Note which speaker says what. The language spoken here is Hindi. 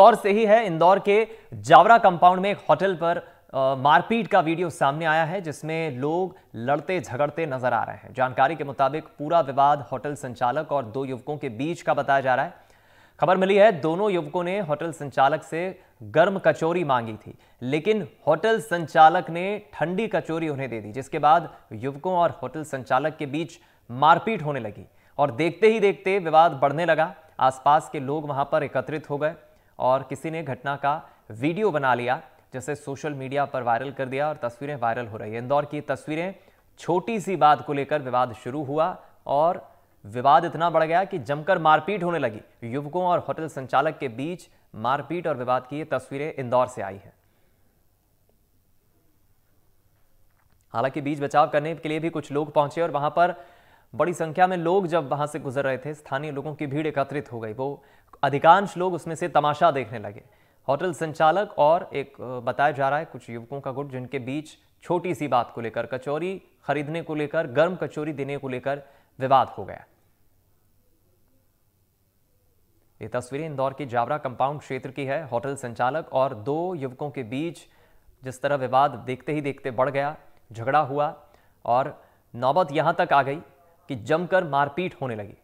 Speaker 1: इंदौर से ही है इंदौर के जावरा कंपाउंड में एक होटल पर मारपीट का वीडियो सामने आया है जिसमें लोग लड़ते झगड़ते नजर आ रहे हैं जानकारी के मुताबिक पूरा विवाद होटल संचालक और दो युवकों के बीच का बताया जा रहा है खबर मिली है दोनों युवकों ने होटल संचालक से गर्म कचौरी मांगी थी लेकिन होटल संचालक ने ठंडी कचौरी उन्हें दे दी जिसके बाद युवकों और होटल संचालक के बीच मारपीट होने लगी और देखते ही देखते विवाद बढ़ने लगा आसपास के लोग वहां पर एकत्रित हो गए और किसी ने घटना का वीडियो बना लिया जैसे सोशल मीडिया पर वायरल कर दिया और तस्वीरें वायरल हो रही है इंदौर की तस्वीरें छोटी सी बात को लेकर विवाद शुरू हुआ और विवाद इतना बढ़ गया कि जमकर मारपीट होने लगी युवकों और होटल संचालक के बीच मारपीट और विवाद की ये तस्वीरें इंदौर से आई हैं हालांकि बीच बचाव करने के लिए भी कुछ लोग पहुंचे और वहां पर बड़ी संख्या में लोग जब वहां से गुजर रहे थे स्थानीय लोगों की भीड़ एकत्रित हो गई वो अधिकांश लोग उसमें से तमाशा देखने लगे होटल संचालक और एक बताया जा रहा है कुछ युवकों का गुट जिनके बीच छोटी सी बात को लेकर कचौरी खरीदने को लेकर गर्म कचौरी देने को लेकर विवाद हो गया ये तस्वीरें इंदौर के जावरा कंपाउंड क्षेत्र की है होटल संचालक और दो युवकों के बीच जिस तरह विवाद देखते ही देखते बढ़ गया झगड़ा हुआ और नौबत यहां तक आ गई कि जमकर मारपीट होने लगी